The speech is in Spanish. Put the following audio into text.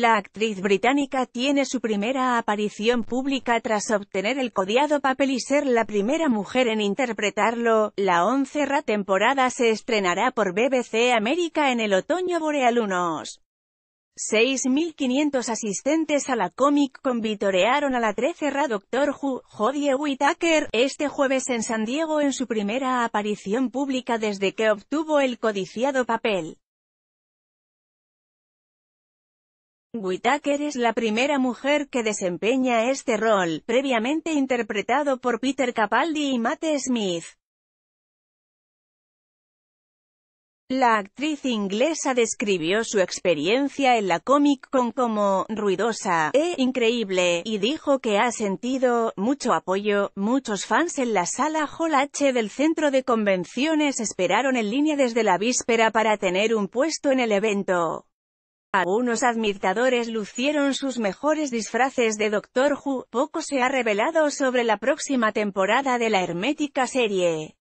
La actriz británica tiene su primera aparición pública tras obtener el codiado papel y ser la primera mujer en interpretarlo. La once-ra temporada se estrenará por BBC América en el otoño boreal unos. 6.500 asistentes a la Comic Con vitorearon a la 13 Doctor Who, Jodie Whittaker, este jueves en San Diego en su primera aparición pública desde que obtuvo el codiciado papel. Whitaker es la primera mujer que desempeña este rol, previamente interpretado por Peter Capaldi y Matt Smith. La actriz inglesa describió su experiencia en la Comic Con como «ruidosa» e «increíble» y dijo que ha sentido «mucho apoyo». Muchos fans en la sala Hall H del centro de convenciones esperaron en línea desde la víspera para tener un puesto en el evento. Algunos admiradores lucieron sus mejores disfraces de Doctor Who, poco se ha revelado sobre la próxima temporada de la hermética serie.